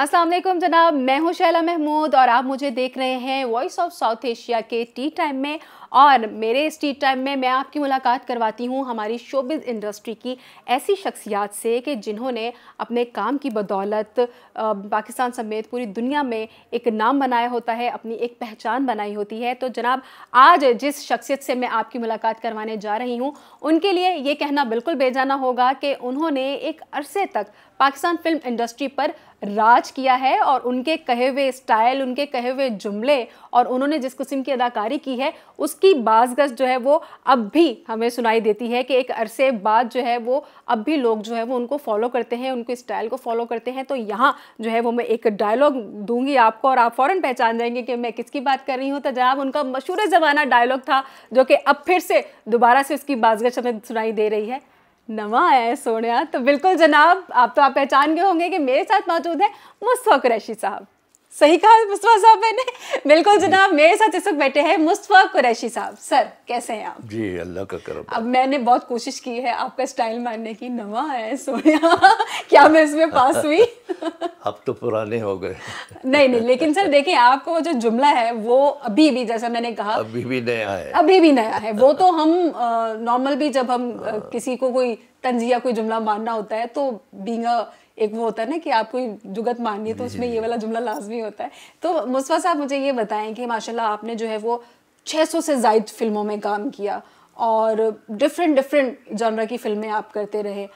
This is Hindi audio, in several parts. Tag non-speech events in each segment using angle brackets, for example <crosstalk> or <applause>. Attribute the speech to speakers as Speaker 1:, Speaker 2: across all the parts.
Speaker 1: असलम जनाब मैं हूं शैला महमूद और आप मुझे देख रहे हैं वॉइस ऑफ साउथ एशिया के टी टाइम में और मेरे इस टी टाइम में मैं आपकी मुलाकात करवाती हूँ हमारी शोबिज इंडस्ट्री की ऐसी शख्सियात से कि जिन्होंने अपने काम की बदौलत पाकिस्तान समेत पूरी दुनिया में एक नाम बनाया होता है अपनी एक पहचान बनाई होती है तो जनाब आज जिस शख्सियत से मैं आपकी मुलाकात करवाने जा रही हूँ उनके लिए ये कहना बिल्कुल बेजाना होगा कि उन्होंने एक अरसे तक पाकिस्तान फिल्म इंडस्ट्री पर राज किया है और उनके कहे हुए स्टाइल उनके कहे हुए जुमले और उन्होंने जिस किस्म की अदाकारी की है उस उसकी बाजगश जो है वो अब भी हमें सुनाई देती है कि एक अरसे बाद जो है वो अब भी लोग जो है वो उनको फॉलो करते हैं उनके स्टाइल को फॉलो करते हैं तो यहाँ जो है वो मैं एक डायलॉग दूंगी आपको और आप फ़ौरन पहचान जाएंगे कि मैं किसकी बात कर रही हूँ तो जनाब उनका मशहूर ज़माना डायलॉग था जो कि अब फिर से दोबारा से उसकी बाजगश हमें सुनाई दे रही है नवा आया है सोनिया तो बिल्कुल जनाब आप तो आप पहचान गए होंगे कि मेरे साथ मौजूद है मुस्तक रैशी साहब सही कहा मुस्तफ़ा साहब मैंने बिल्कुल जनाब मेरे साथ इस वक्त बैठे हैं मुस्तफ़ा कुरैशी साहब सर कैसे हैं आप
Speaker 2: जी अल्लाह का करम
Speaker 1: अब मैंने बहुत कोशिश की है आपका स्टाइल मानने की नवा है सोनिया <laughs> क्या मैं इसमें पास <laughs> हुई
Speaker 2: अब तो पुराने हो गए
Speaker 1: नहीं नहीं लेकिन सर देखिए आपको जो जुमला है वो अभी भी जैसा मैंने कहा
Speaker 2: अभी भी नया है
Speaker 1: अभी भी नया है वो तो हम नॉर्मल भी जब हम हाँ। किसी को कोई तंजिया कोई जुमला मानना होता है तो बींगा एक वो होता है ना कि आप कोई जुगत मानिए तो उसमें ये वाला जुमला लाजमी होता है तो मुस्वा साहब मुझे ये बताएं कि माशाल्लाह आपने जो है वो 600 से जायद फिल्मों में काम किया और डिफरेंट डिफरेंट जानवर की फिल्में आप करते रहे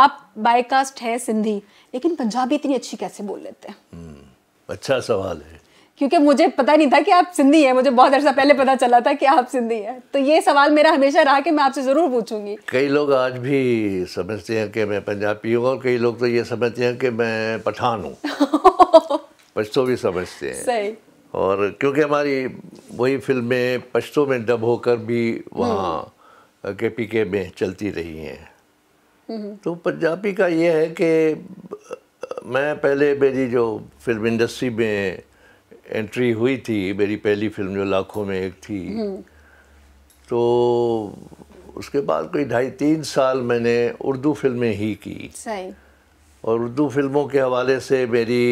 Speaker 1: आप बाईकास्ट है सिंधी लेकिन पंजाबी इतनी अच्छी कैसे बोल लेते हैं हम्म,
Speaker 2: अच्छा सवाल है
Speaker 1: क्योंकि मुझे पता नहीं था कि आप सिंधी हैं मुझे बहुत अरसा पहले पता चला था कि आप सिंधी हैं तो ये सवाल मेरा हमेशा रहा कि मैं आपसे ज़रूर पूछूंगी
Speaker 2: कई लोग आज भी समझते हैं कि मैं पंजाबी हूँ और कई लोग तो ये समझते हैं कि मैं पठान हूँ <laughs> पश्तो भी समझते हैं सही और क्योंकि हमारी वही फिल्में पश्तो में डब होकर भी वहाँ हम्म। के पी के में चलती रही हैं हम्म। तो पंजाबी का ये है कि मैं पहले मेरी जो फिल्म इंडस्ट्री में एंट्री हुई थी मेरी पहली फिल्म जो लाखों में एक थी हम्म। तो उसके बाद कोई ढाई तीन साल मैंने उर्दू फिल्में ही की सही और उर्दू फिल्मों के हवाले से मेरी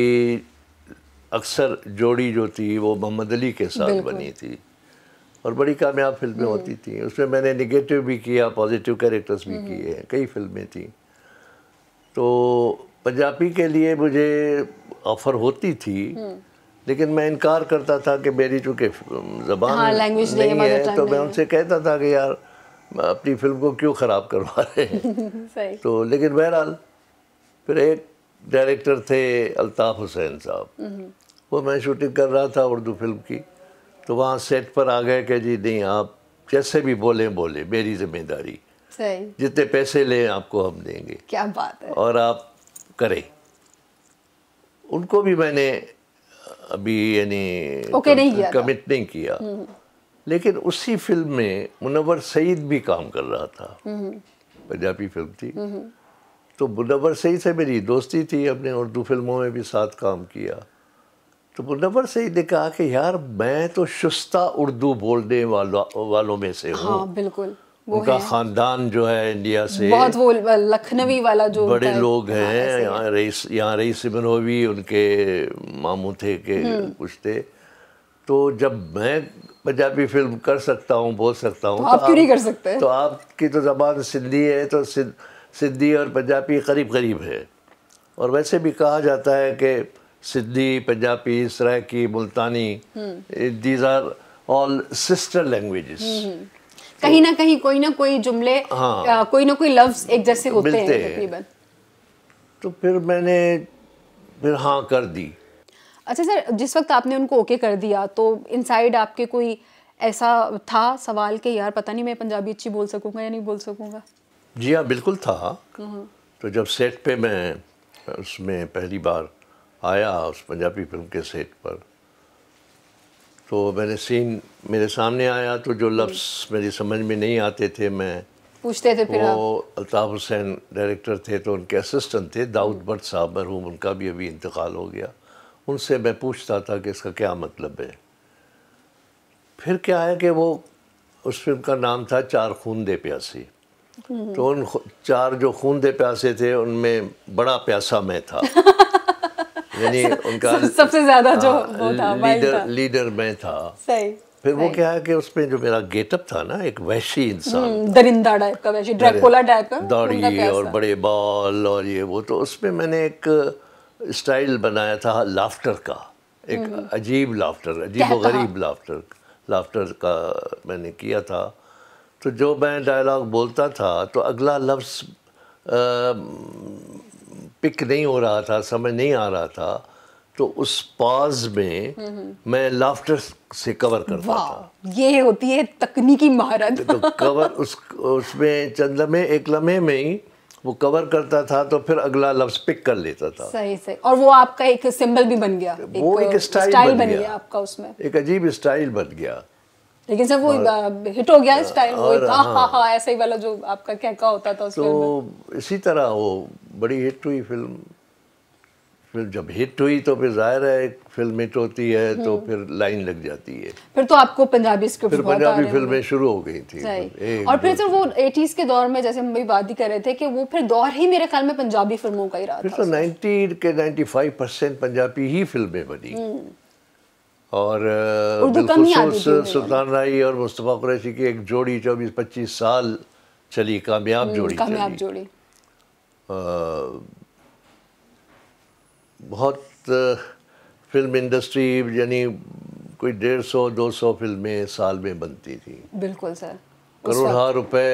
Speaker 2: अक्सर जोड़ी जो थी वो मोहम्मद अली के साथ बनी थी और बड़ी कामयाब फिल्में हम्म। होती थी उसमें मैंने निगेटिव भी किया पॉजिटिव कैरेक्टर्स भी हम्म। किए हैं कई फिल्में थी तो पंजाबी के लिए मुझे ऑफ़र होती थी लेकिन मैं इनकार करता था कि मेरी चूँकि जबान हाँ, लैंग्वेज नहीं, नहीं है तो मैं उनसे कहता था कि यार अपनी फिल्म को क्यों ख़राब करवा रहे
Speaker 1: हैं <laughs>
Speaker 2: तो लेकिन बहरहाल फिर एक डायरेक्टर थे अल्ताफ़ हुसैन साहब हम्म। वो मैं शूटिंग कर रहा था उर्दू फिल्म की तो वहाँ सेट पर आ गए कि जी नहीं आप जैसे भी बोले बोले मेरी जिम्मेदारी जितने पैसे लें आपको हम देंगे क्या बात है और आप करें उनको भी मैंने अभी यानी okay, किया कमिट नहीं किया हम्म। लेकिन उसी फिल्म में मुनवर सईद भी काम कर रहा था हम्म। पंजाबी फिल्म थी हम्म। तो मुनवर सईद से मेरी दोस्ती थी अपने उर्दू फिल्मों में भी साथ काम किया तो मुनवर सईद ने कहा कि यार मैं तो शुस्ता उर्दू बोलने वालों वालों में से हूँ हाँ,
Speaker 1: बिल्कुल उनका
Speaker 2: खानदान जो है इंडिया से बहुत
Speaker 1: वो लखनवी वाला जो बड़े लोग
Speaker 2: हाँ, हैं यहाँ रईस यहाँ रईस भी उनके मामू थे के हम्म। कुछ थे तो जब मैं पंजाबी फिल्म कर सकता हूँ बोल सकता हूँ तो, आप तो क्यों नहीं कर सकते तो आपकी तो जबान सिंधी है तो सिंधी और पंजाबी करीब करीब है और वैसे भी कहा जाता है कि Sindhi Punjabi Saraiki Multani these are all sister languages
Speaker 1: तो कहीं ना कहीं कोई ना कोई जुमले हाँ, कोई ना कोई लफ्ज एक जैसे होते हैं तकरीबन
Speaker 2: तो फिर मैंने फिर हाँ कर दी
Speaker 1: अच्छा सर जिस वक्त आपने उनको ओके कर दिया तो इनसाइड आपके कोई ऐसा था सवाल कि यार पता नहीं मैं पंजाबी अच्छी बोल सकूंगा या नहीं बोल सकूंगा
Speaker 2: जी हाँ बिल्कुल था हम्म। तो जब सेट पे मैं उसमें पहली बार आया उस पंजाबी फिल्म के सेट पर तो मैंने सीन मेरे सामने आया तो जो हम्म। लफ्स मेरी समझ में नहीं आते थे मैं
Speaker 1: पूछते थे फिर वो
Speaker 2: अल्ताफ़ हुसैन डायरेक्टर थे तो उनके असिस्टेंट थे हम्म। दाऊद भट्ट साहब मरहूम उनका भी अभी इंतकाल हो गया उनसे मैं पूछता था कि इसका क्या मतलब है फिर क्या है कि वो उस फिल्म का नाम था चार खून दे प्यासी हम्म। तो उन चार जो खून दे प्यासे थे उनमें बड़ा प्यासा मैं था <laughs> यानी उनका सबसे ज्यादा जो हाँ, था लीडर लीडर मैं था सही फिर वो क्या है कि उसमें जो मेरा गेटअप था ना एक वैशी इंसान हम्म,
Speaker 1: दरिंदा टाइप का वैशी ड्रैकुला टाइप का दाढ़ी और बड़े
Speaker 2: बाल और ये वो तो उसमें मैंने एक स्टाइल बनाया था लाफ्टर का एक हम्म। अजीब लाफ्टर अजीब गरीब लाफ्टर लाफ्टर का मैंने किया था तो जो मैं डायलॉग बोलता था तो अगला लफ्ज़ पिक नहीं हो रहा था समझ नहीं आ रहा था तो उस पाज में मैं लाफ्टर से कवर करता
Speaker 1: था ये होती है तकनीकी महारत तो
Speaker 2: कवर उस उसमें चंद लम्हे एक लम्हे में ही वो कवर करता था तो फिर अगला लफ्ज पिक कर लेता था
Speaker 1: सही सही और वो आपका एक सिंबल भी बन गया वो एक, एक स्टाइल, स्टाइल बन, बन गया, गया आपका उसमें
Speaker 2: एक अजीब स्टाइल बन गया
Speaker 1: लेकिन जब वो हिट हो गया इस टाइम वो हाँ, हाँ हाँ ऐसे ही वाला जो आपका कहका होता था तो
Speaker 2: इसी तरह वो बड़ी हिट हुई फिल्म फिर जब हिट हुई तो फिर जाहिर है एक फिल्म हिट होती है तो हम्म। फिर लाइन लग जाती है
Speaker 1: फिर तो आपको पंजाबी स्क्रिप्ट फिर पंजाबी फिल्में
Speaker 2: शुरू हो गई थी और फिर सर
Speaker 1: वो एटीज़ के दौर में जैसे हम भी बात ही कर रहे थे कि वो फिर दौर ही मेरे ख्याल में पंजाबी फिल्मों का ही रहा फिर
Speaker 2: था तो नाइनटी के नाइन्टी फाइव परसेंट पंजाबी ही फिल्में बनी हम्म। और सुल्तान राई और मुस्तफ़ा कुरैशी की एक जोड़ी चौबीस पच्चीस साल चली कामयाब हम्म, जोड़ी कामयाब जोड़ी बहुत फिल्म इंडस्ट्री यानी कोई डेढ़ सौ दो सौ फिल्में साल में बनती थी बिल्कुल सर करोड़ा रुपए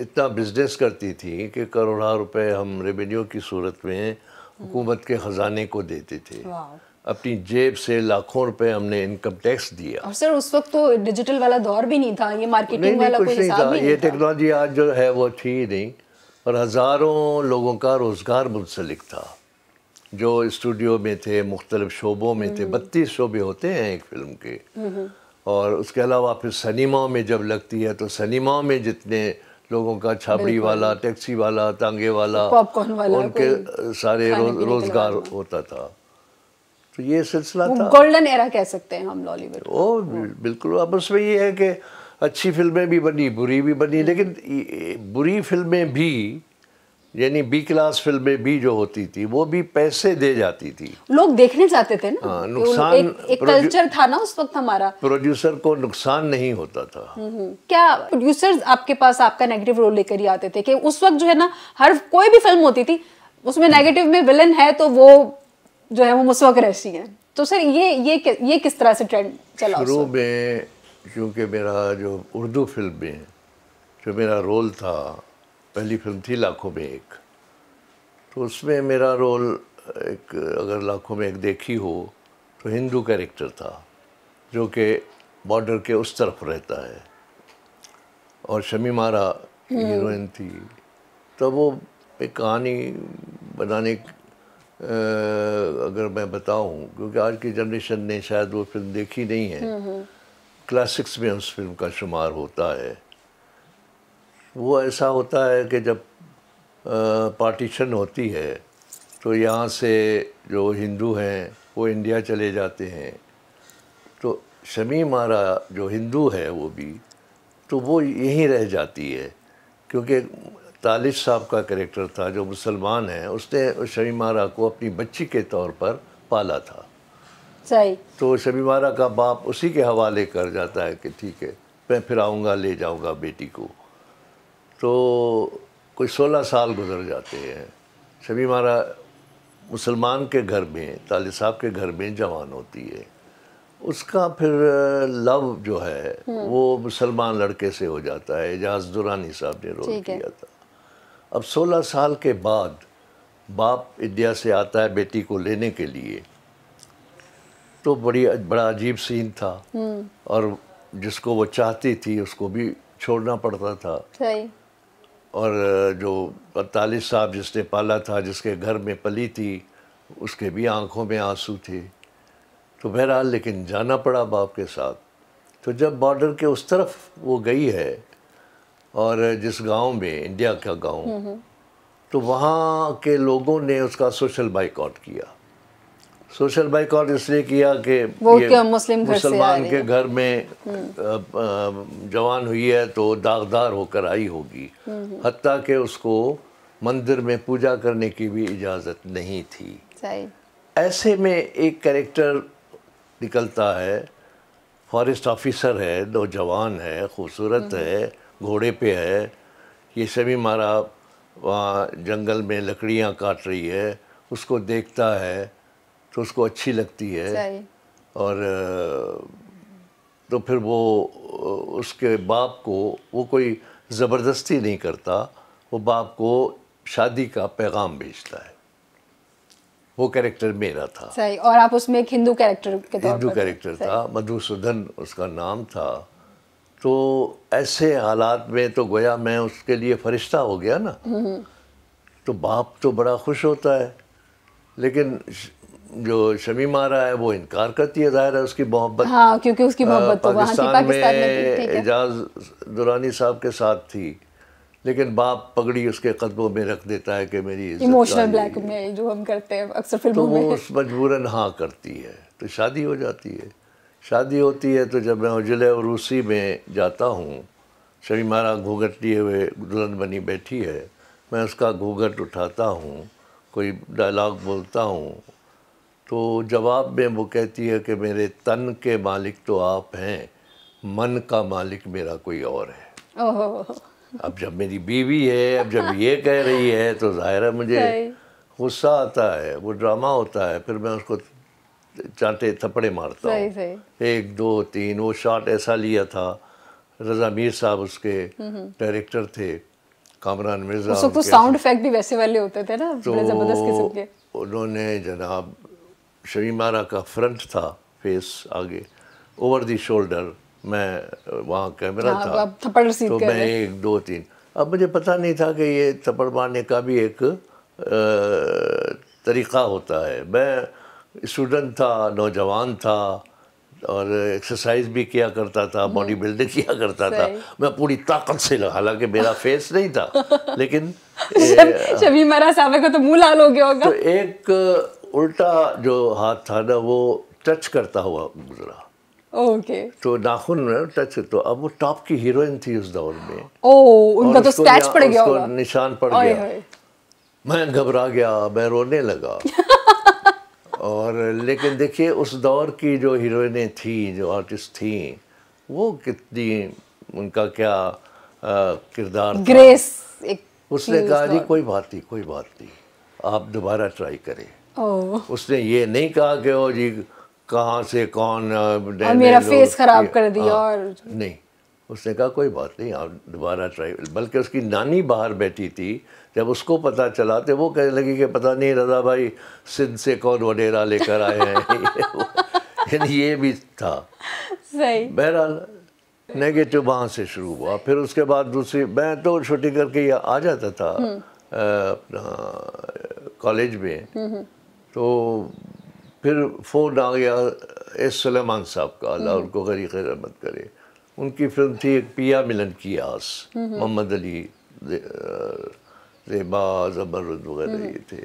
Speaker 2: इतना बिजनेस करती थी कि करोड़ा रुपए हम रेवेन्यू की सूरत में हुकूमत के ख़जाने को देते थे अपनी जेब से लाखों रुपए हमने इनकम टैक्स दिया और
Speaker 1: सर उस वक्त तो डिजिटल वाला दौर भी नहीं था ये मार्केटिंग नहीं, वाला कुछ नहीं था ये
Speaker 2: टेक्नोलॉजी आज जो है वो थी ही नहीं और हज़ारों लोगों का रोज़गार मुंसलिक था जो स्टूडियो में थे मुख्तलिफ शोबों में थे हम्म। बत्तीस शोबे होते हैं एक फिल्म के हम्म, हम्म। और उसके अलावा फिर सनीमा में जब लगती है तो सनीमा में जितने लोगों का छाबड़ी वाला टैक्सी वाला तांगे वाला, वाला उनके सारे रोज़गार होता था तो ये सिलसिला था गोल्डन
Speaker 1: एरा कह सकते हैं हम लॉलीवुड
Speaker 2: ओ बिल्कुल अब उसमें ये है कि अच्छी फिल्में भी बनी बुरी भी बनी लेकिन बुरी फिल्में भी यानी बी क्लास फिल्में भी जो होती थी वो भी पैसे दे जाती थी
Speaker 1: लोग देखने जाते थे ना आ, हाँ, नुकसान एक, एक कल्चर था ना उस वक्त हमारा
Speaker 2: प्रोड्यूसर को नुकसान नहीं होता था
Speaker 1: हम्म, हम्म। क्या प्रोड्यूसर्स आपके पास आपका नेगेटिव रोल लेकर ही आते थे कि उस वक्त जो है ना हर कोई भी फिल्म होती थी उसमें नेगेटिव में विलन है तो वो जो है वो मुसवक रहती हैं तो सर ये ये ये किस तरह से ट्रेंड चला शुरू
Speaker 2: में क्योंकि मेरा जो उर्दू फिल्म में जो मेरा रोल था पहली फिल्म थी लाखों में एक तो उसमें मेरा रोल एक अगर लाखों में एक देखी हो तो हिंदू कैरेक्टर था जो कि बॉर्डर के उस तरफ रहता है और शमी मारा हीरोइन हम्म। थी तो वो एक कहानी बनाने अगर मैं बताऊं क्योंकि आज की जनरेशन ने शायद वो फिल्म देखी नहीं है क्लासिक्स हम्म, हम्म। में उस फिल्म का शुमार होता है वो ऐसा होता है कि जब पार्टीशन होती है तो यहाँ से जो हिंदू हैं वो इंडिया चले जाते हैं तो शमी मारा जो हिंदू है वो भी तो वो यहीं रह जाती है क्योंकि तालिब साहब का करेक्टर था जो मुसलमान है उसने शबी मारा को अपनी बच्ची के तौर पर पाला था सही तो शबी मारा का बाप उसी के हवाले कर जाता है कि ठीक है मैं फिर आऊँगा ले जाऊँगा बेटी को तो कोई सोलह साल गुजर जाते हैं शबी मारा मुसलमान के घर में तालिब साहब के घर में जवान होती है उसका फिर लव जो है हम्म। वो मुसलमान लड़के से हो जाता है एजाज दुरानी साहब ने रोल किया था अब 16 साल के बाद बाप इंडिया से आता है बेटी को लेने के लिए तो बड़ी बड़ा अजीब सीन था हम्म। और जिसको वो चाहती थी उसको भी छोड़ना पड़ता था सही और जो अतालिस साहब जिसने पाला था जिसके घर में पली थी उसके भी आंखों में आंसू थे तो बहरहाल लेकिन जाना पड़ा बाप के साथ तो जब बॉर्डर के उस तरफ वो गई है और जिस गांव में इंडिया का गांव हम्म, हम्म। तो वहाँ के लोगों ने उसका सोशल बाइकआउट किया सोशल बाइकआउट इसलिए किया कि ये मुस्लिम मुसलमान के घर में हम्म। जवान हुई है तो दागदार होकर आई होगी हती कि उसको मंदिर में पूजा करने की भी इजाज़त नहीं थी ऐसे में एक कैरेक्टर निकलता है फॉरेस्ट ऑफिसर है नौजवान है खूबसूरत है घोड़े पे है ये सभी मारा वहाँ जंगल में लकड़ियाँ काट रही है उसको देखता है तो उसको अच्छी लगती है और तो फिर वो उसके बाप को वो कोई ज़बरदस्ती नहीं करता वो बाप को शादी का पैगाम भेजता है वो कैरेक्टर मेरा था
Speaker 1: सही और आप उसमें एक हिंदू कैरेक्टर के हिंदू कैरेक्टर था
Speaker 2: मधुसूदन उसका नाम था तो ऐसे हालात में तो गोया मैं उसके लिए फरिश्ता हो गया ना तो बाप तो बड़ा खुश होता है लेकिन जो शमी मारा है वो इनकार करती है जाहिर है उसकी मोहब्बत हाँ,
Speaker 1: क्योंकि उसकी मोहब्बत तो पाकिस्तान, पाकिस्तान में
Speaker 2: एजाज दुरानी साहब के साथ थी लेकिन बाप पगड़ी उसके कदमों में रख देता है कि मेरी इमोशनल ब्लैकमेल
Speaker 1: जो हम करते हैं अक्सर फिल्मों तो में वो उस
Speaker 2: मजबूरन हाँ करती है तो शादी हो जाती है शादी होती है तो जब मैं उजले और उसी में जाता हूँ शरी मारा घूघट लिए हुए दुल्हन बनी बैठी है मैं उसका घूघट उठाता हूँ कोई डायलॉग बोलता हूँ तो जवाब में वो कहती है कि मेरे तन के मालिक तो आप हैं मन का मालिक मेरा कोई और है अब जब मेरी बीवी है अब जब ये कह रही है तो ज़ाहिर है मुझे <laughs> गुस्सा आता है वो ड्रामा होता है फिर मैं उसको चांटे थप्पड़े मारता
Speaker 1: सही।
Speaker 2: एक दो तीन वो शॉट ऐसा लिया था रजा मीर साहब उसके डायरेक्टर हम्म, हम्म। थे कामरान मिर्जा उस तो साउंड
Speaker 1: इफेक्ट भी वैसे वाले होते थे ना तो जबरदस्त किस्म के
Speaker 2: उन्होंने जनाब शमीमारा का फ्रंट था फेस आगे ओवर दी शोल्डर मैं वहाँ कैमरा हाँ, था
Speaker 1: थप्पड़ तो मैं
Speaker 2: एक दो तीन अब मुझे पता नहीं था कि ये थप्पड़ मारने का भी एक तरीक़ा होता है मैं स्टूडेंट था नौजवान था और एक्सरसाइज भी किया करता था बॉडी हम्म। बिल्डिंग किया करता था मैं पूरी ताकत से लगा हालांकि मेरा फेस नहीं था <laughs> लेकिन शमी
Speaker 1: महाराज साहब को तो मुंह लाल हो गया होगा तो
Speaker 2: एक उल्टा जो हाथ था ना वो टच करता हुआ गुजरा ओके तो नाखून में टच तो अब वो टॉप की हीरोइन थी उस दौर में
Speaker 1: ओ उनका तो स्क्रैच पड़ गया
Speaker 2: निशान पड़ गया मैं घबरा गया मैं रोने लगा <laughs> और लेकिन देखिए उस दौर की जो हीरोइनें थी जो आर्टिस्ट थी वो कितनी उनका क्या किरदार ग्रेस एक उसने कहा जी कोई बात नहीं कोई बात नहीं आप दोबारा ट्राई करें उसने ये नहीं कहा कि ओ जी कहाँ से कौन मेरा फेस खराब कर दिया हाँ, और नहीं उसने कहा कोई बात नहीं आप दोबारा ट्राई बल्कि उसकी नानी बाहर बैठी थी जब उसको पता चला तो वो कहने लगी कि पता नहीं रजा भाई सिंध से कौन वडेरा लेकर आए हैं <laughs> ये भी था सही बहरहाल नेगेटिव वहाँ से शुरू हुआ फिर उसके बाद दूसरी मैं तो छुट्टी करके आ जाता था हम्म। अपना कॉलेज में हम्म, हम्म। तो फिर फ़ोन आ गया एस सलेमान साहब का अल्लाह उनको गरी खैर मत करे उनकी फिल्म थी एक पिया मिलन की आस मोहम्मद अली रेबा जबरुद वगैरह ये थे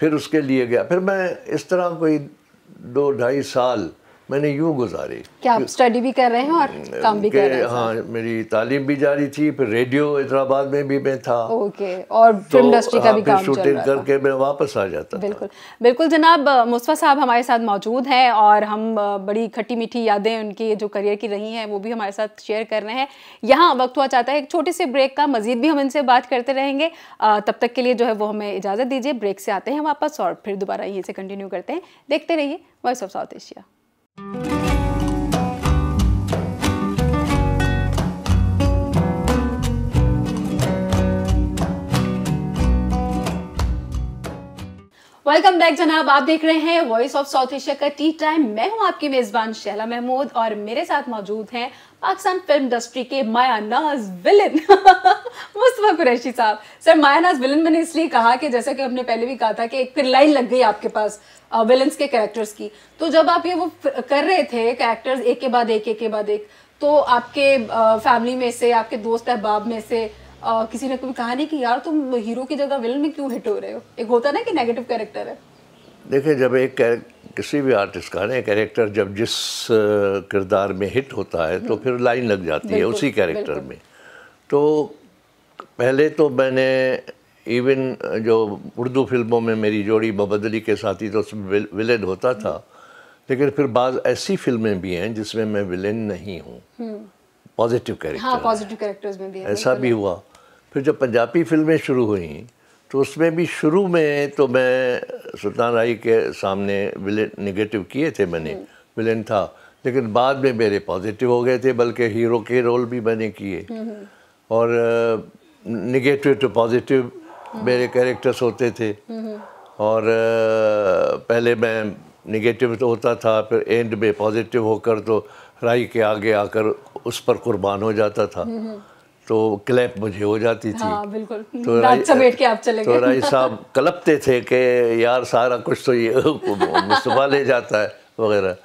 Speaker 2: फिर उसके लिए गया फिर मैं इस तरह कोई दो ढाई साल मैंने यूँ गुजारी क्या आप
Speaker 1: स्टडी भी कर रहे हैं और हम्म, काम भी कर रहे हैं हाँ
Speaker 2: मेरी तालीम भी जारी थी फिर रेडियो हैदराबाद में भी मैं था
Speaker 1: ओके और फिल्म इंडस्ट्री तो का भी हाँ, काम शूटिंग करके
Speaker 2: मैं वापस आ जाता
Speaker 1: बिल्कुल बिल्कुल जनाब मुस्फा साहब हमारे साथ मौजूद हैं और हम बड़ी खट्टी मीठी यादें उनकी जो करियर की रही हैं वो भी हमारे साथ शेयर कर रहे हैं यहाँ वक्त हुआ चाहता है एक छोटे से ब्रेक का मजीद भी हम इनसे बात करते रहेंगे तब तक के लिए जो है वो हमें इजाज़त दीजिए ब्रेक से आते हैं वापस और फिर दोबारा यहीं से कंटिन्यू करते हैं देखते रहिए voice of South Asia welcome back जनाब आप देख रहे हैं वॉइस ऑफ साउथ एशिया का टी टाइम मैं हूं आपकी मेजबान शैला महमूद और मेरे साथ मौजूद हैं पाकिस्तान फिल्म इंडस्ट्री के मायानाज विलन <laughs> मुस्तफा कुरैशी साहब सर मायानाज विलन मैंने इसलिए कहा कि जैसा कि हमने पहले भी कहा था कि एक फिर लाइन लग गई आपके पास विलन्स के कैरेक्टर्स की तो जब आप ये वो कर रहे थे कैरेक्टर्स एक के बाद एक एक के बाद एक तो आपके फैमिली में से आपके दोस्त अहबाब में से आ, किसी ने कभी कहा नहीं कि यार तुम हीरो की जगह विलन में क्यों हिट हो रहे हो एक होता ना कि नेगेटिव कैरेक्टर है
Speaker 2: देखिए जब एक किसी भी आर्टिस्ट का ना कैरेक्टर जब जिस किरदार में हिट होता है तो हम्म। फिर लाइन लग जाती है उसी कैरेक्टर में तो पहले तो मैंने इवन जो उर्दू फिल्मों में मेरी जोड़ी बबदली के साथ ही तो उसमें विलेन होता था हम्म। लेकिन फिर बाद ऐसी फिल्में भी हैं जिसमें मैं विलेन नहीं हूँ हम्म। पॉजिटिव कैरेक्टर हाँ
Speaker 1: पॉजिटिव कैरेक्टर्स में भी ऐसा
Speaker 2: भी हुआ फिर जब पंजाबी फिल्में शुरू हुई तो उसमें भी शुरू में तो मैं सुल्तान राई के सामने विलेन निगेटिव किए थे मैंने विलेन हम्म। था लेकिन बाद में मेरे पॉजिटिव हो गए थे बल्कि हीरो के रोल भी मैंने किए हम्म, हम्म। और निगेटिव टू पॉजिटिव मेरे कैरेक्टर्स होते थे और पहले मैं निगेटिव तो होता था फिर एंड में पॉजिटिव होकर तो राई के आगे आकर उस पर कुर्बान हो जाता था हम्म, हम्म। तो क्लैप मुझे हो जाती थी हाँ,
Speaker 1: बिल्कुल तो राई समेट के आप चले तो राई साहब
Speaker 2: कलपते थे कि यार सारा कुछ तो ये मुस्तफ़ा ले जाता है वगैरह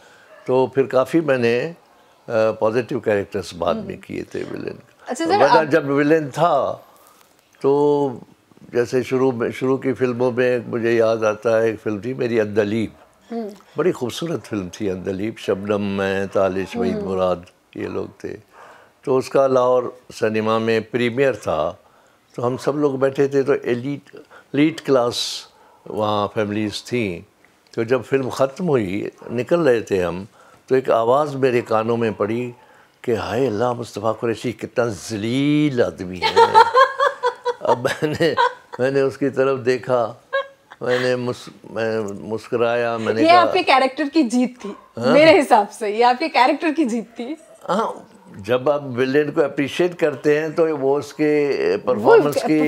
Speaker 2: तो फिर काफ़ी मैंने पॉजिटिव कैरेक्टर्स बाद में हम्म। किए थे विलेन अच्छा आप... जब विलेन था तो जैसे शुरू में शुरू की फिल्मों में मुझे याद आता है एक फिल्म थी मेरी अंदलीब हम्म। बड़ी खूबसूरत फिल्म थी अंदलीप शबनम में तालिश वहीद हम्म। मुराद ये लोग थे तो उसका लाहौर सिनेमा में प्रीमियर था तो हम सब लोग बैठे थे तो एलीट लीड क्लास वहाँ फैमिलीज़ थी तो जब फिल्म ख़त्म हुई निकल रहे थे हम तो एक आवाज़ मेरे कानों में पड़ी कि हाय अल्लाह मुस्तफ़ा कुरैशी कितना जलील आदमी है <laughs> अब मैंने मैंने उसकी तरफ देखा मैंने मुस, मैं मुस्कुराया मैंने ये आपके
Speaker 1: कैरेक्टर की जीत थी हा? मेरे हिसाब से ये आपके कैरेक्टर की जीत थी
Speaker 2: हाँ जब आप विलेन को अप्रिशिएट करते हैं तो वो उसके परफॉर्मेंस की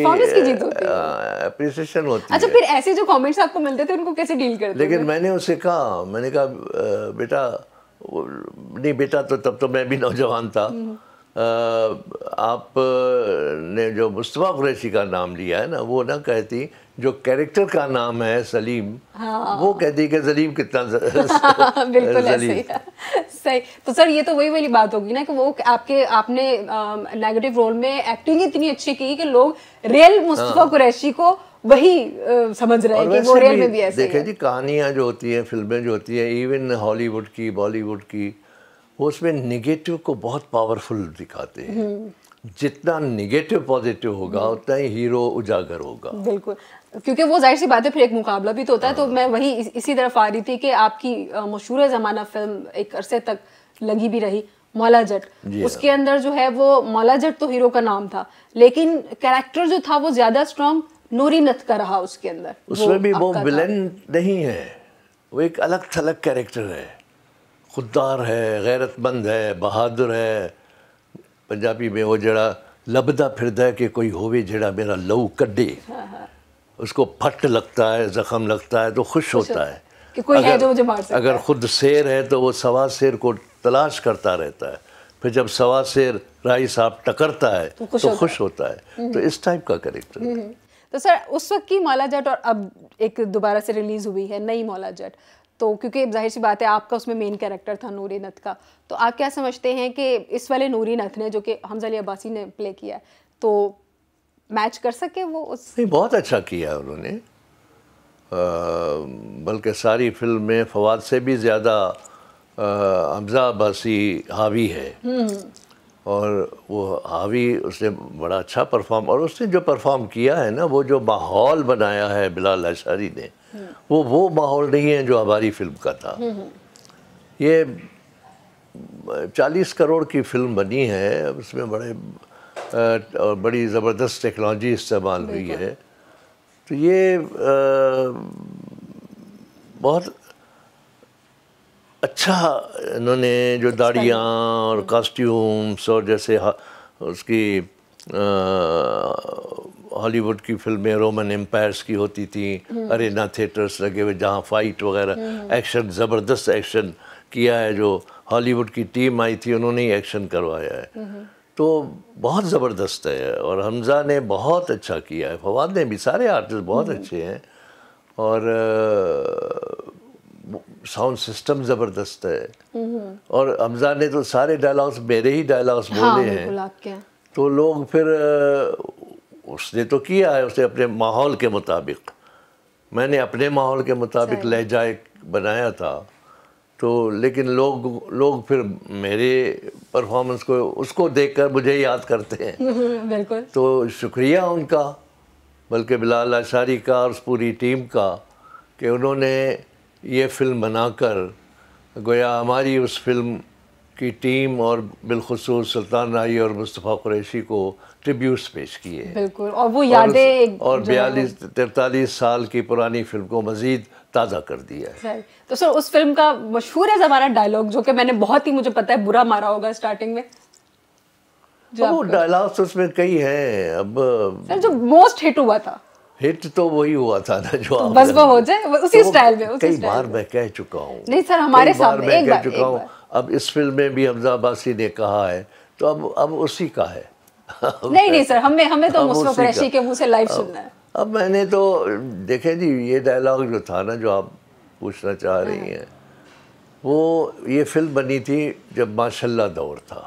Speaker 2: अप्रिसिएशन होती है अच्छा फिर
Speaker 1: ऐसे जो कमेंट्स आपको मिलते थे उनको कैसे डील
Speaker 2: करते लेकिन मैंने उसे कहा मैंने कहा बेटा नहीं बेटा तो तब तो मैं भी नौजवान था हम्म। आप ने जो मुस्तफ़ा कुरैशी का नाम लिया है ना वो ना कहती जो कैरेक्टर का नाम है सलीम हाँ। वो कहती कि सलीम कितना <laughs>
Speaker 1: बिल्कुल सलीम। सही तो सर ये तो वही वाली बात होगी ना कि वो आपके आपने नेगेटिव रोल में एक्टिंग इतनी अच्छी की कि लोग रियल मुस्तफ़ा हाँ। कुरैशी को वही समझ रहे हैं कि वो रियल में भी ऐसे देखें
Speaker 2: जी कहानियाँ जो होती हैं फिल्में जो होती हैं इवन हॉलीवुड की बॉलीवुड की वो उसमें निगेटिव को बहुत पावरफुल दिखाते हैं हम्म। जितना निगेटिव पॉजिटिव होगा हम्म। उतना ही हीरो उजागर होगा
Speaker 1: बिल्कुल क्योंकि वो जाहिर सी बात है फिर एक मुकाबला भी तो होता है तो हाँ। मैं वही इस, इसी तरफ आ रही थी कि आपकी मशहूर ज़माना फिल्म एक अरसे तक लगी भी रही मौला जट हाँ। उसके अंदर जो है वो मौला जट तो हीरो का नाम था लेकिन कैरेक्टर जो था वो ज़्यादा स्ट्रॉन्ग नूरी नथ का रहा उसके अंदर उसमें भी वो विलेन
Speaker 2: नहीं है वो एक अलग थलग कैरेक्टर है खुददार है गैरतमंद है बहादुर है पंजाबी में वो जड़ा लबदा फिरदा है कि कोई होवे जड़ा मेरा लहू कड्डे उसको फट लगता है जख्म लगता है तो खुश अच्छा, होता है कि कोई अगर, है जो मुझे मार सकता अगर खुद शेर है तो वो सवा शेर को तलाश करता रहता है फिर जब सवा शेर राय साहब टकरता है तो खुश, तो होता, खुश है। होता है हम्म। तो इस टाइप का करेक्टर
Speaker 1: हम्म। तो सर उस वक्त की मौला जट और अब एक दोबारा से रिलीज़ हुई है नई मौला जट तो क्योंकि जाहिर सी बात है आपका उसमें मेन कैरेक्टर था नूरी नथ का तो आप क्या समझते हैं कि इस वाले नूरी नथ ने जो कि हमजा अली अब्बासी ने प्ले किया है तो मैच कर सके वो उस
Speaker 2: नहीं बहुत अच्छा किया उन्होंने बल्कि सारी फिल्म में फवाद से भी ज़्यादा हमजा अब्बासी हावी है हम्म। और वो हावी उसने बड़ा अच्छा परफॉर्म और उसने जो परफॉर्म किया है ना वो जो माहौल बनाया है बिलाल अशारी ने वो वो माहौल नहीं है जो हमारी फिल्म का था हम्म, हम्म। ये चालीस करोड़ की फिल्म बनी है उसमें बड़े और बड़ी ज़बरदस्त टेक्नोलॉजी इस्तेमाल हुई है तो ये आ, बहुत अच्छा इन्होंने जो दाढ़ियाँ और कॉस्ट्यूम्स और जैसे उसकी हॉलीवुड की फिल्में रोमन एम्पायर्स की होती थी अरेना हम्म। थिएटर्स लगे हुए जहाँ फाइट वगैरह एक्शन ज़बरदस्त एक्शन किया है जो हॉलीवुड की टीम आई थी उन्होंने ही एक्शन करवाया है हम्म। तो बहुत ज़बरदस्त है और हमजा ने बहुत अच्छा किया है फवाद ने भी सारे आर्टिस्ट बहुत हम्म। अच्छे हैं और साउंड सिस्टम ज़बरदस्त है और हमजा ने तो सारे डायलॉग्स मेरे ही डायलॉग्स हाँ, बोले
Speaker 1: हैं
Speaker 2: तो लोग फिर उसने तो किया है उसने अपने माहौल के मुताबिक मैंने अपने माहौल के मुताबिक लहजा बनाया था तो लेकिन लोग लोग फिर मेरे परफॉर्मेंस को उसको देखकर मुझे याद करते हैं <laughs> बिल्कुल तो शुक्रिया उनका बल्कि बिलाल आशारी का और पूरी टीम का कि उन्होंने ये फिल्म बनाकर गोया हमारी उस फिल्म की टीम और बिलखसूस सुल्तान राई और मुस्तफ़ा कुरैशी को ट्रिब्यूट्स पेश किए
Speaker 1: बिल्कुल और वो यादें और बयालीस
Speaker 2: तिरतालीस साल की पुरानी फिल्म को मज़ीद ताज़ा कर दिया
Speaker 1: है तो सर उस फिल्म का मशहूर है हमारा डायलॉग जो कि मैंने बहुत ही मुझे पता है बुरा मारा होगा स्टार्टिंग में
Speaker 2: वो डायलॉग्स उसमें कई हैं अब सर
Speaker 1: जो मोस्ट हिट हुआ था
Speaker 2: हिट तो वही हुआ था ना जो तो बस वो
Speaker 1: हो जाए उसी तो स्टाइल में उसी कई बार
Speaker 2: मैं कह चुका हूँ नहीं सर हमारे सामने मैं एक कह चुका हूँ अब इस फिल्म में भी हमजा अब्बासी ने कहा है तो अब अब उसी का है <laughs> नहीं नहीं सर
Speaker 1: हमें हमें तो मुस्तफ़ा के मुंह से लाइव सुनना है
Speaker 2: अब मैंने तो देखे जी ये डायलॉग जो था ना जो आप पूछना चाह रही हाँ। हैं वो ये फिल्म बनी थी जब माशाल्लाह दौर था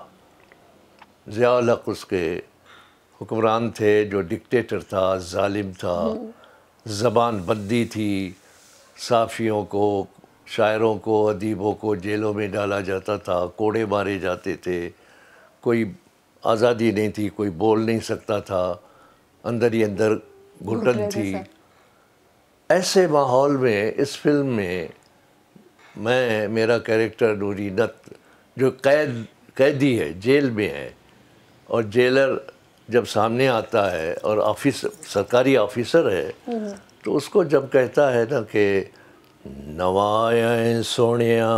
Speaker 2: ज़ियालक उसके हुक्मरान थे जो डिक्टेटर था जालिम था ज़बान बंदी थी साफियों को शायरों को अदीबों को जेलों में डाला जाता था कोड़े मारे जाते थे कोई आज़ादी नहीं थी कोई बोल नहीं सकता था अंदर ही अंदर घुटन थी ऐसे माहौल में इस फिल्म में मैं मेरा कैरेक्टर नूरी नत जो कैद कैदी है जेल में है और जेलर जब सामने आता है और ऑफिस सरकारी ऑफिसर है तो उसको जब कहता है ना कि नवाया सोनिया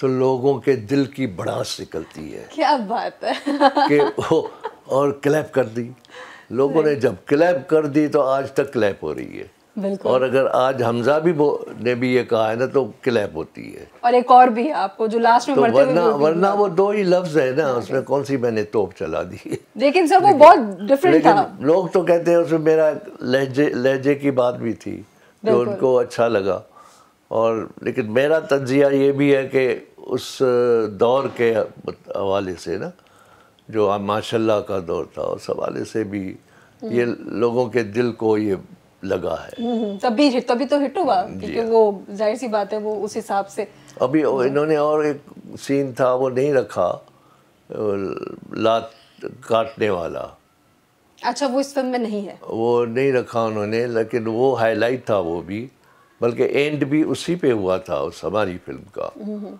Speaker 2: तो लोगों के दिल की बड़ास निकलती है
Speaker 1: क्या बात है कि
Speaker 2: वो और क्लैप कर दी लोगों ने जब क्लैप कर दी तो आज तक क्लैप हो रही है और अगर आज हमजा भी ने भी ये कहा है ना तो क्लैप होती है
Speaker 1: और एक और भी है आपको जो लास्ट में तो मरते वरना भी
Speaker 2: वरना वो दो ही लफ्ज है ना हाँ, उसमें कौन सी मैंने तोप चला दी
Speaker 1: लेकिन सर वो बहुत डिफरेंट था
Speaker 2: लोग तो कहते हैं उसमें मेरा लहजे लहजे की बात भी थी जो उनको अच्छा लगा और लेकिन मेरा तजिया ये भी है कि उस दौर के हवाले से ना जो माशाल्लाह का दौर था उस हवाले से भी
Speaker 1: ये हम्म।
Speaker 2: लोगों के दिल को ये लगा है
Speaker 1: हम्म, हम्म, तभी हिट तभी तो हिट हुआ क्योंकि वो जाहिर सी बात है वो उस हिसाब से
Speaker 2: अभी इन्होंने और एक सीन था वो नहीं रखा लात काटने वाला
Speaker 1: अच्छा वो इस फिल्म में नहीं है
Speaker 2: वो नहीं रखा उन्होंने लेकिन वो हाईलाइट था वो भी बल्कि एंड भी उसी पे हुआ था उस हमारी फिल्म का हम्म,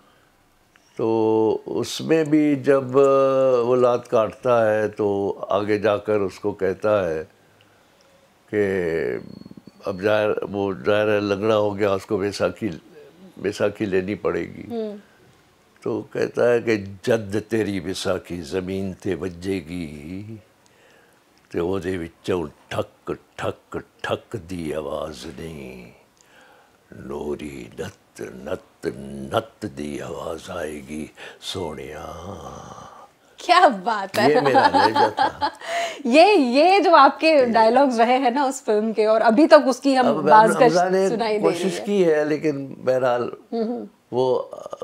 Speaker 2: तो उसमें भी जब वो लात काटता है तो आगे जाकर उसको कहता है कि अब जाहिर वो जाहिर है लंगड़ा हो गया उसको बैसाखी बैसाखी लेनी पड़ेगी हम्म। तो कहता है कि जद तेरी बैसाखी ज़मीन ते बजेगी तो ਉਹਦੇ ਵਿੱਚੋਂ ठक ਠੱਕ ਠੱਕ ਦੀ ਆਵਾਜ਼ ਨਹੀਂ ਲੋਰੀ ਨੱਤ ਨੱਤ ਨੱਤ ਦੀ ਆਵਾਜ਼ ਆਏਗੀ ਸੋਹਣਿਆ
Speaker 1: क्या बात है ये मेरा था <laughs> ये ये जो आपके डायलॉग्स रहे हैं ना उस फिल्म के और अभी तक तो उसकी हम बाज सुनाई कोशिश
Speaker 2: की है लेकिन बहरहाल हम्म, हम्म। वो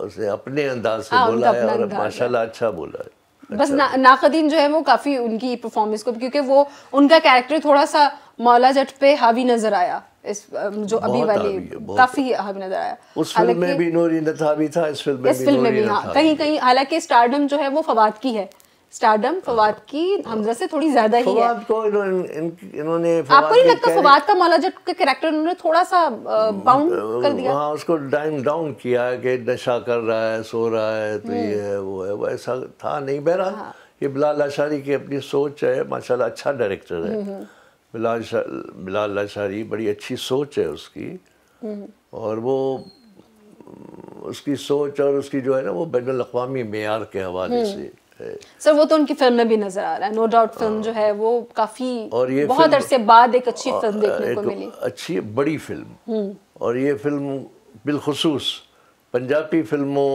Speaker 2: उसे अपने अंदाज से हाँ, बोला है और माशाल्लाह अच्छा बोला है
Speaker 1: बस अच्छा ना, नाकदीन जो है वो काफ़ी उनकी परफॉर्मेंस को क्योंकि वो उनका कैरेक्टर थोड़ा सा मौला जट पे हावी नजर आया इस जो अभी वाली काफी हावी नजर आया उस फिल्म में भी
Speaker 2: नूरी नथावी था इस फिल्म में इस फिल्म में भी हाँ कहीं
Speaker 1: कहीं हालांकि स्टारडम जो है वो फवाद की है स्टारडम हाँ। फवाद की हमजा से थोड़ी ज्यादा ही है
Speaker 2: को इन्होंने आपको नहीं लगता फवाद
Speaker 1: का मौला जट के कैरेक्टर उन्होंने थोड़ा सा बाउंड
Speaker 2: कर दिया हाँ उसको डाइन डाउन किया कि नशा कर रहा है सो रहा है तो हम्म। ये है वो है वो ऐसा था नहीं बहरा हाँ। ये बिलाल आशारी की अपनी सोच है माशाल्लाह अच्छा डायरेक्टर है हम्म, हम्म। बिलाल बिलाल लाशारी बड़ी अच्छी सोच है उसकी और वो उसकी सोच और उसकी जो है ना वो बैन अवी मैार के हवाले हम्म। से
Speaker 1: सर वो तो उनकी फिल्म में भी नजर आ रहा है नो डाउट फिल्म जो है वो काफी और ये बहुत अरसे बाद एक अच्छी फिल्म देखने को मिली
Speaker 2: अच्छी बड़ी फिल्म हम्म। और ये फिल्म बिलखसूस पंजाबी फिल्मों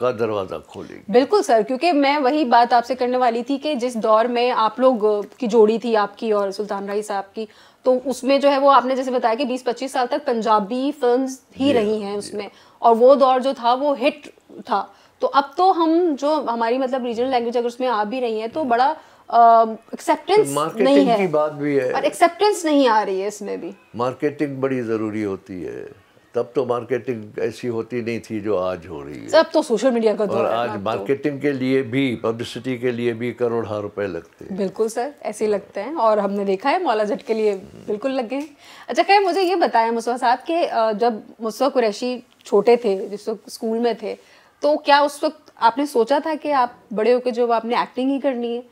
Speaker 2: का दरवाज़ा खोलेगी
Speaker 1: बिल्कुल सर क्योंकि मैं वही बात आपसे करने वाली थी कि जिस दौर में आप लोग की जोड़ी थी आपकी और सुल्तान राई साहब की तो उसमें जो है वो आपने जैसे बताया कि बीस पच्चीस साल तक पंजाबी फिल्म ही रही हैं उसमें और वो दौर जो था वो हिट था तो अब तो हम जो हमारी मतलब रीजनल लैंग्वेज अगर उसमें आ भी रही है तो बड़ा एक्सेप्टेंस तो नहीं है की
Speaker 2: बात भी है और
Speaker 1: एक्सेप्टेंस नहीं आ रही है इसमें भी
Speaker 2: मार्केटिंग बड़ी ज़रूरी होती है तब तो मार्केटिंग ऐसी होती नहीं थी जो आज हो रही है अब
Speaker 1: तो सोशल मीडिया का और आज तो- मार्केटिंग
Speaker 2: तो। के लिए भी पब्लिसिटी के लिए भी करोड़ हाँ रुपए लगते
Speaker 1: हैं बिल्कुल सर ऐसे लगते हैं और हमने देखा है मौला जट के लिए बिल्कुल लग गए अच्छा खैर मुझे ये बताया मुसवा साहब कि जब मुसवा कुरैशी छोटे थे जिस वक्त स्कूल में थे तो क्या उस वक्त आपने सोचा था कि आप बड़े होकर जो आपने एक्टिंग ही करनी है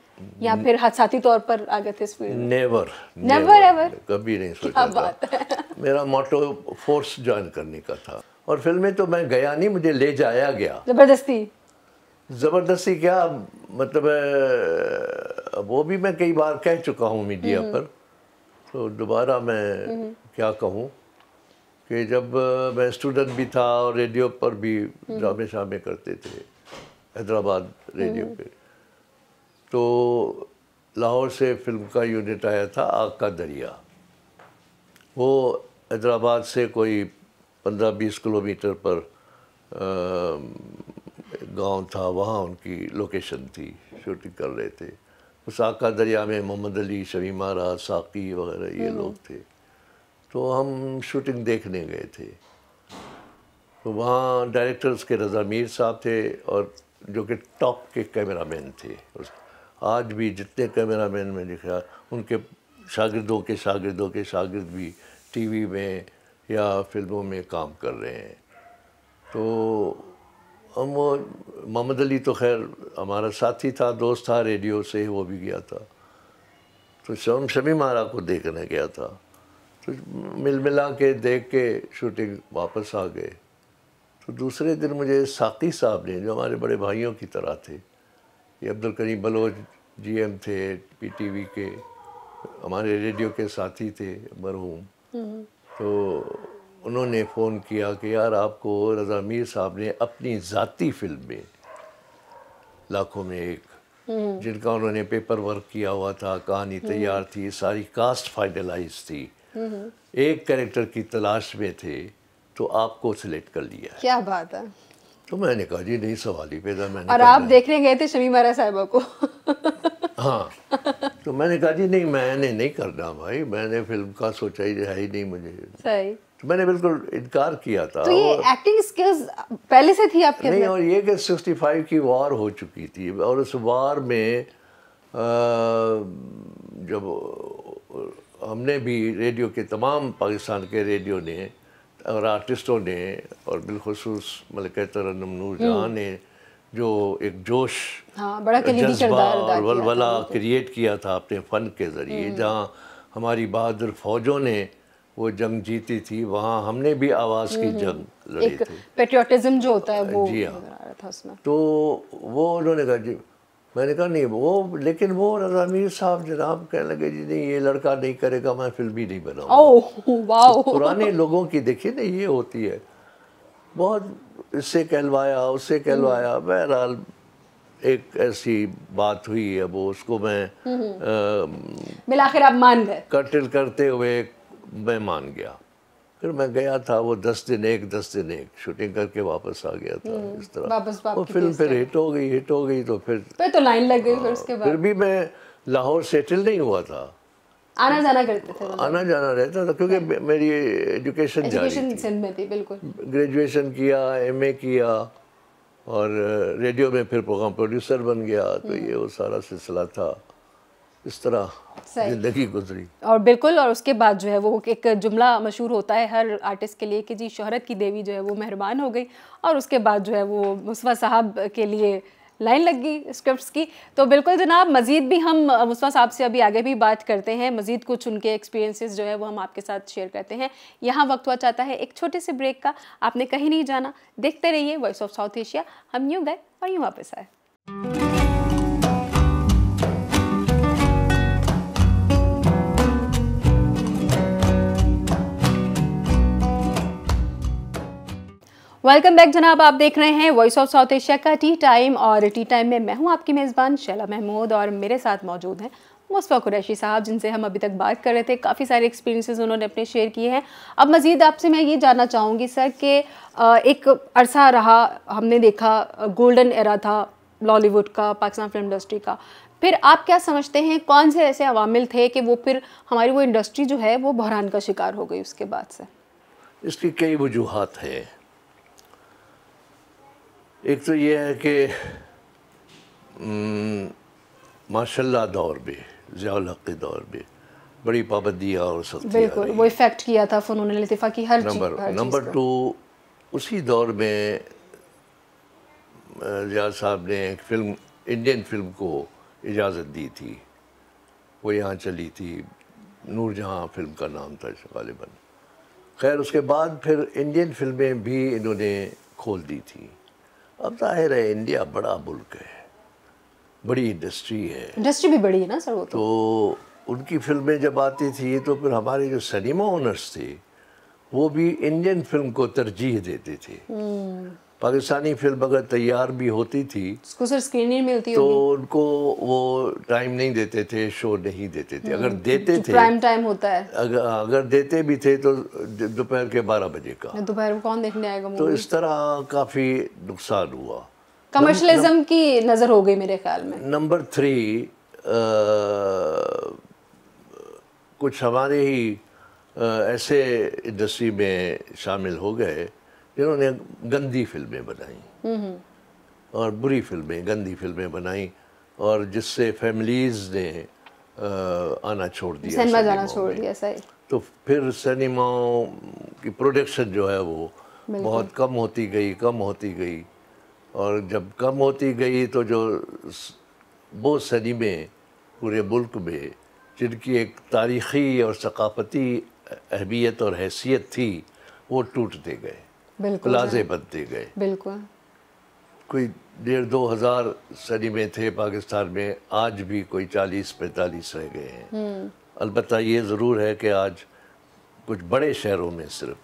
Speaker 1: या फिर हादसाती तौर पर आ गए थे इस फील्ड
Speaker 2: नेवर नेवर एवर कभी नहीं सोचा बात है <laughs> मेरा मोटो फोर्स ज्वाइन करने का था और फिल्में तो मैं गया नहीं मुझे ले जाया गया जबरदस्ती जबरदस्ती क्या मतलब वो भी मैं कई बार कह चुका हूँ मीडिया हम्म। पर तो दोबारा मैं हम्म। क्या कहूँ कि जब मैं स्टूडेंट भी था और रेडियो पर भी ड्रामे हम्म। शामे करते थे हैदराबाद रेडियो पे तो लाहौर से फिल्म का यूनिट आया था आग का दरिया वो हैदराबाद से कोई पंद्रह बीस किलोमीटर पर गांव था वहाँ उनकी लोकेशन थी शूटिंग कर रहे थे उस आग का दरिया में मोहम्मद अली शमीमा रहा साकी वगैरह ये हम्म। लोग थे तो हम शूटिंग देखने गए थे तो वहाँ डायरेक्टर्स के रजा मीर साहब थे और जो कि टॉप के कैमरामैन थे उस आज भी जितने कैमरा मैन मैंने देखा उनके शागिदों के शागिदों के शागिर्द भी टीवी में या फिल्मों में काम कर रहे हैं तो हम वो मोहम्मद अली तो खैर हमारा साथी था दोस्त था रेडियो से वो भी गया था तो शम शमी मारा को देखने गया था तो मिल मिला के देख के शूटिंग वापस आ गए तो दूसरे दिन मुझे साकी साहब ने जो हमारे बड़े भाइयों की तरह थे ये अब्दुल करीम बलोच जीएम थे पीटीवी के हमारे रेडियो के साथी थे मरहूम तो उन्होंने फ़ोन किया कि यार आपको रजा मीर साहब ने अपनी ज़ाती फिल्म में लाखों में एक जिनका उन्होंने पेपर वर्क किया हुआ था कहानी तैयार थी सारी कास्ट फाइनलाइज थी एक कैरेक्टर की तलाश में थे तो आपको सिलेक्ट कर लिया
Speaker 1: क्या बात है
Speaker 2: तो मैंने कहा जी नहीं सवाल ही पैदा मैंने और आप
Speaker 1: देखने गए थे शमी मारा साहबा को
Speaker 2: हाँ तो मैंने कहा जी नहीं मैंने नहीं करना भाई मैंने फिल्म का सोचा ही है ही नहीं मुझे सही तो मैंने बिल्कुल इनकार किया था तो ये
Speaker 1: एक्टिंग स्किल्स पहले से थी आपके नहीं और
Speaker 2: ये कि सिक्सटी फाइव की वार हो चुकी थी और उस वार में आ, जब हमने भी रेडियो के तमाम पाकिस्तान के रेडियो ने और आर्टिस्टों ने और बिलखसूस मलक मतलब तो हम्म। जहाँ ने जो एक जोश
Speaker 1: हाँ, बड़ा जज्बा और वलवला
Speaker 2: क्रिएट किया था अपने फ़न के ज़रिए हम्म। जहाँ हमारी बहादुर फ़ौजों ने वो जंग जीती थी वहाँ हमने भी आवाज़ की हम्म। जंग लड़ी थी
Speaker 1: पेट्रियाटिज्म जो होता है वो जी हाँ
Speaker 2: तो वो उन्होंने कहा जी मैंने कहा नहीं वो लेकिन वो रजा साहब जनाब कहने लगे जी नहीं ये लड़का नहीं करेगा मैं फिल्म भी नहीं
Speaker 1: बनाऊंगा तो पुराने
Speaker 2: लोगों की देखिए ना ये होती है बहुत इससे कहलवाया उससे हम्म। कहलवाया बहरहाल एक ऐसी बात हुई है वो उसको मैं
Speaker 1: मिलाखिर हम्म। अब मान गए
Speaker 2: कटिल करते हुए मैं मान गया फिर मैं गया था वो दस दिन एक दस दिन एक शूटिंग करके वापस आ गया था हम्म, इस तरह वापस वो फिल्म फिर हिट हो गई हिट हो गई तो फिर
Speaker 1: फिर तो लाइन लग गई फिर उसके हाँ, बाद फिर
Speaker 2: भी मैं लाहौर सेटल नहीं हुआ था
Speaker 1: आना जाना करते थे
Speaker 2: आना जाना रहता था क्योंकि मेरी एजुकेशन जारी
Speaker 1: थी में थी बिल्कुल
Speaker 2: ग्रेजुएशन किया एम किया और रेडियो uh, में फिर प्रोग्राम प्रोड्यूसर बन गया तो हम्म। ये वो सारा सिलसिला था इस तरह जिंदगी गुजरी
Speaker 1: और बिल्कुल और उसके बाद जो है वो एक जुमला मशहूर होता है हर आर्टिस्ट के लिए कि जी शोहरत की देवी जो है वो मेहरबान हो गई और उसके बाद जो है वो मुसवा साहब के लिए लाइन लग गई स्क्रिप्ट की तो बिल्कुल जनाब मज़ीद भी हम मुस्वा साहब से अभी आगे भी बात करते हैं मज़ीद कुछ उनके एक्सपीरियंसेस जो है वो हम आपके साथ शेयर करते हैं यहाँ वक्त हुआ चाहता है एक छोटे से ब्रेक का आपने कहीं नहीं जाना देखते रहिए वॉइस ऑफ साउथ एशिया हम यूँ गए और यूँ वापस आए वेलकम बैक जनाब आप देख रहे हैं वॉइस ऑफ साउथ एशिया का टी टाइम और टी टाइम में मैं हूं आपकी मेज़बान शैला महमूद और मेरे साथ मौजूद हैं मुस्फा कुरैशी साहब जिनसे हम अभी तक बात कर रहे थे काफ़ी सारे एक्सपीरियंसेस उन्होंने अपने शेयर किए हैं अब मज़ीद आपसे मैं ये जानना चाहूँगी सर कि एक अरसा रहा हमने देखा गोल्डन एरा था बॉलीवुड का पाकिस्तान फिल्म इंडस्ट्री का फिर आप क्या समझते हैं कौन से ऐसे अवामिल थे कि वो फिर हमारी वो इंडस्ट्री जो है वो बहरान का शिकार हो गई उसके बाद से
Speaker 2: इसकी कई वजूहत है एक तो ये है कि हम्म, माशाल्लाह दौर भी जयालक के दौर भी बड़ी पाबंदियाँ और सख्ती बिल्कुल
Speaker 1: वो इफेक्ट किया था फ़नून लतीफ़ा की हर नंबर नंबर टू
Speaker 2: उसी दौर में रियाज साहब ने एक फिल्म इंडियन फिल्म को इजाज़त दी थी वो यहाँ चली थी नूर जहाँ फिल्म का नाम था गालिबा खैर उसके बाद फिर इंडियन फिल्में भी इन्होंने खोल दी थी अब जाहिर है इंडिया बड़ा मुल्क है बड़ी इंडस्ट्री है
Speaker 1: इंडस्ट्री भी बड़ी है ना सर वो तो,
Speaker 2: तो उनकी फिल्में जब आती थी तो फिर हमारे जो सिनेमा ओनर्स थे वो भी इंडियन फिल्म को तरजीह देते थे हम्म। पाकिस्तानी फिल्म अगर तैयार भी होती थी उसको
Speaker 1: सर स्क्रीनिंग मिलती तो
Speaker 2: उनको वो टाइम नहीं देते थे शो नहीं देते थे अगर हम्म, देते थे प्राइम टाइम होता है अगर अगर देते भी थे तो दोपहर के बारह बजे का तो
Speaker 1: दोपहर को कौन देखने आएगा तो इस
Speaker 2: तरह काफ़ी नुकसान हुआ कमर्शलिज्म
Speaker 1: की नज़र हो गई मेरे ख्याल में
Speaker 2: नंबर थ्री कुछ हमारे ही ऐसे इंडस्ट्री में शामिल हो गए इन्होंने गंदी फिल्में बनाई और बुरी फिल्में गंदी फिल्में बनाई और जिससे फैमिलीज़ ने आना छोड़ दिया सिनेमा जाना
Speaker 1: छोड़ दिया सही
Speaker 2: तो फिर सिनेमाओं की प्रोडक्शन जो है वो बहुत कम होती गई कम होती गई और जब कम होती गई तो जो वो सिनेमे पूरे मुल्क में जिनकी एक तारीख़ी और सकाफती अहमियत और हैसियत थी वो टूटते गए प्लाजे हाँ। बनते गए बिल्कुल कोई डेढ़ दो हजार सदी में थे पाकिस्तान में आज भी कोई चालीस पैंतालीस रह गए हैं हम्म। अलबत् ये ज़रूर है कि आज कुछ बड़े शहरों में सिर्फ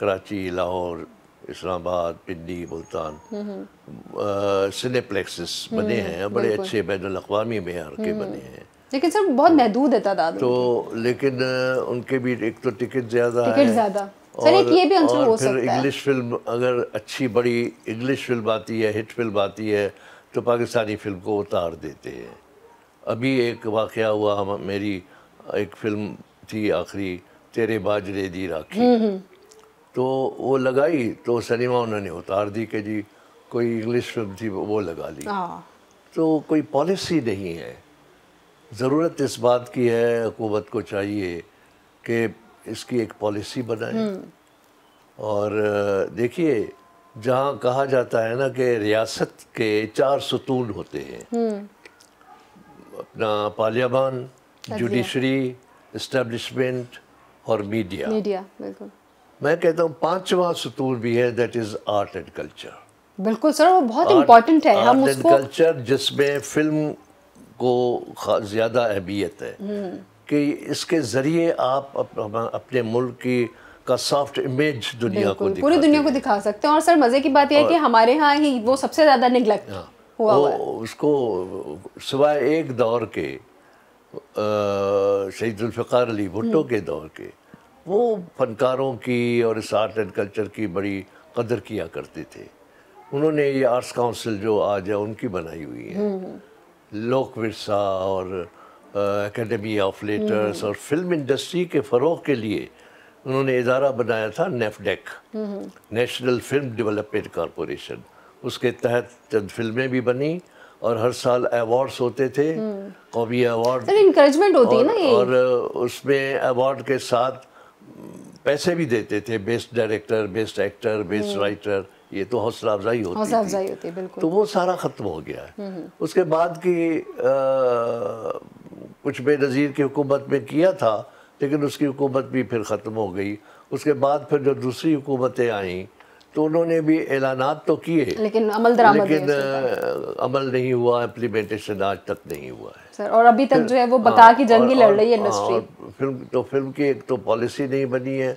Speaker 2: कराची लाहौर इस्लामाबाद पिंडी मुल्तान हम्म, हम्म। सिनेप्लेक्सिस बने हैं बड़े अच्छे बैन अवी मैार के बने हैं
Speaker 1: लेकिन सर बहुत महदूद है तादाद तो
Speaker 2: लेकिन उनके भी एक तो टिकट ज़्यादा है और, ये भी आंसर हो फिर इंग्लिश फिल्म अगर अच्छी बड़ी इंग्लिश फिल्म आती है हिट फिल्म आती है तो पाकिस्तानी फिल्म को उतार देते हैं अभी एक वाक़ हुआ हम मेरी एक फिल्म थी आखिरी तेरे बाजरे दी राखी हम्म, हम्म। तो वो लगाई तो सलीमा उन्होंने उतार दी कि जी कोई इंग्लिश फिल्म थी वो लगा ली हाँ। तो कोई पॉलिसी नहीं है ज़रूरत इस बात की है हुकूमत को चाहिए कि इसकी एक पॉलिसी बनाए हम्म। और देखिए जहाँ कहा जाता है ना कि रियासत के चार सतून होते हैं
Speaker 1: हम्म।
Speaker 2: अपना पार्लियामान हाँ
Speaker 1: हाँ। जुडिशरी
Speaker 2: इस्टेब्लिशमेंट और मीडिया
Speaker 1: मीडिया बिल्कुल
Speaker 2: मैं कहता हूँ पांचवा सतून भी है that is art and culture
Speaker 1: बिल्कुल सर वो बहुत इम्पोर्टेंट है आर्ट एंड
Speaker 2: कल्चर जिसमें फिल्म को ज़्यादा अहमियत है हम्म। कि इसके ज़रिए आप अपने मुल्क की का सॉफ्ट इमेज दुनिया को पूरी दुनिया
Speaker 1: को दिखा सकते हैं और सर मज़े की बात यह है कि हमारे यहाँ ही वो सबसे ज़्यादा निगलेक्ट
Speaker 2: हाँ, हुआ वो उसको सिवाय एक दौर के शहीद जुल्फ़ार अली भुट्टो हम्म। के दौर के वो फनकारों की और इस आर्ट एंड कल्चर की बड़ी कदर किया करते थे उन्होंने ये आर्ट्स काउंसिल जो आज है उनकी बनाई हुई है हम्म। लोक विरसा और एकेडमी ऑफ लेटर्स और फिल्म इंडस्ट्री के फ़रोग के लिए उन्होंने इदारा बनाया था NAFDEC national film development corporation उसके तहत चंद फिल्में भी बनी और हर साल अवार्ड्स होते थे कौमी अवार्ड
Speaker 1: इंकरेजमेंट होती है ना ये और
Speaker 2: उसमें अवार्ड के साथ पैसे भी देते थे best director best actor best writer ये तो हौसला अफजाई होती हौसला
Speaker 1: अफजाई होती है बिल्कुल तो
Speaker 2: वो सारा ख़त्म हो गया है हम्म, हम्म। उसके बाद की कुछ बेनज़ीर की हुकूमत में किया था लेकिन उसकी हुकूमत भी फिर ख़त्म हो गई उसके बाद फिर जो दूसरी हुकूमतें आईं तो उन्होंने भी ऐलानात तो किए
Speaker 1: लेकिन अमल दरामद लेकिन
Speaker 2: अमल नहीं हुआ इम्प्लीमेंटेशन आज तक नहीं हुआ है
Speaker 1: सर और अभी तक जो है वो बका हाँ, की जंगी लड़ रही है इंडस्ट्री
Speaker 2: फिल्म तो फिल्म की एक तो पॉलिसी नहीं बनी है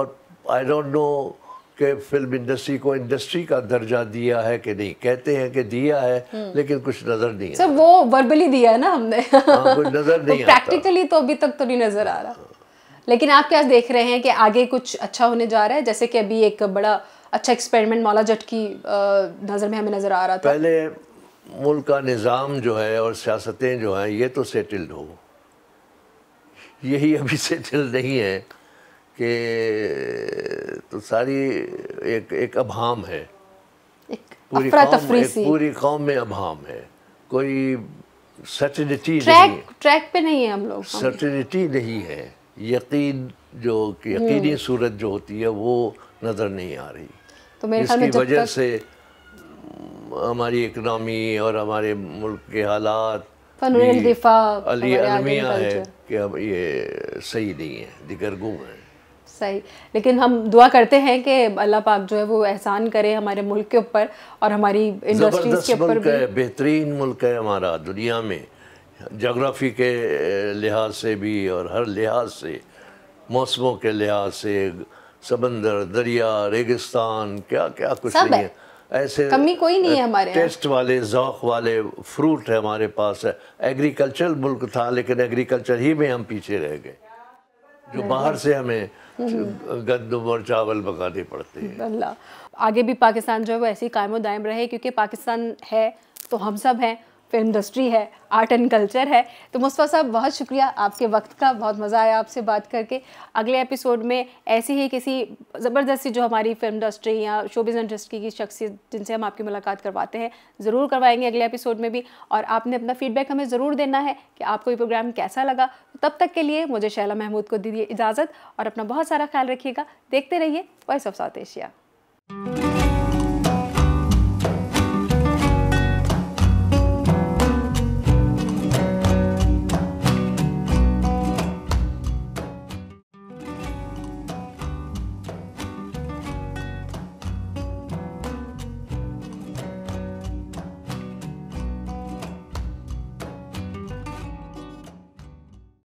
Speaker 2: और आई डोंट नो कि फिल्म इंडस्ट्री को इंडस्ट्री का दर्जा दिया है कि नहीं कहते हैं कि दिया है हम्म। लेकिन कुछ नजर नहीं सर
Speaker 1: वो वर्बली दिया है ना हमने हाँ, कुछ
Speaker 2: नजर नहीं प्रैक्टिकली
Speaker 1: <laughs> तो अभी तक तो नहीं नजर आ रहा लेकिन आप क्या देख रहे हैं कि आगे कुछ अच्छा होने जा रहा है जैसे कि अभी एक बड़ा अच्छा एक्सपेरिमेंट मौला जट की नज़र में हमें नज़र आ रहा था
Speaker 2: पहले मुल्क का निज़ाम जो है और सियासतें जो हैं ये तो सेटल्ड हो यही अभी सेटल नहीं है कि तो सारी एक एक अभाम है पूरी कौम एक पूरी कौम में अभाम है कोई सर्टनिटी नहीं
Speaker 1: ट्रैक पे नहीं है हम लोग
Speaker 2: सर्टिनिटी नहीं है यकीन जो हम्म। यकीनी सूरत जो होती है वो नज़र नहीं आ रही तो मेरे इसकी वजह से हमारी इकनॉमी और हमारे मुल्क के हालात
Speaker 1: अली अलमिया है
Speaker 2: कि अब ये सही नहीं है दिगर गुम है
Speaker 1: सही लेकिन हम दुआ करते हैं कि अल्लाह पाक जो है वो एहसान करे हमारे मुल्क के ऊपर और हमारी इंडस्ट्रीज के ऊपर
Speaker 2: बेहतरीन मुल्क है हमारा दुनिया में जोग्राफी के लिहाज से भी और हर लिहाज से मौसमों के लिहाज से समंदर दरिया रेगिस्तान क्या क्या कुछ नहीं है ऐसे कमी
Speaker 1: कोई नहीं है हमारे टेस्ट
Speaker 2: वाले जौक वाले फ्रूट है हमारे पास है एग्रीकल्चर मुल्क था लेकिन एग्रीकल्चर ही में हम पीछे रह गए जो बाहर से हमें गंदम और चावल पकाने पड़ते हैं
Speaker 1: अल्लाह आगे भी पाकिस्तान जो है वो ऐसे ही कायम दायम रहे क्योंकि पाकिस्तान है तो हम सब हैं फिल्म इंडस्ट्री है आर्ट एंड कल्चर है तो मुस्तफ़ा साहब बहुत शुक्रिया आपके वक्त का बहुत मज़ा आया आपसे बात करके अगले एपिसोड में ऐसी ही किसी ज़बरदस्ती जो हमारी फिल्म इंडस्ट्री या शोबिज इंडस्ट्री की शख्सियत जिनसे हम आपकी मुलाकात करवाते हैं ज़रूर करवाएंगे अगले एपिसोड में भी और आपने अपना फीडबैक हमें ज़रूर देना है कि आपको ये प्रोग्राम कैसा लगा तो तब तक के लिए मुझे शैला महमूद को दीजिए इजाज़त और अपना बहुत सारा ख्याल रखिएगा देखते रहिए वॉइस ऑफ साउथ एशिया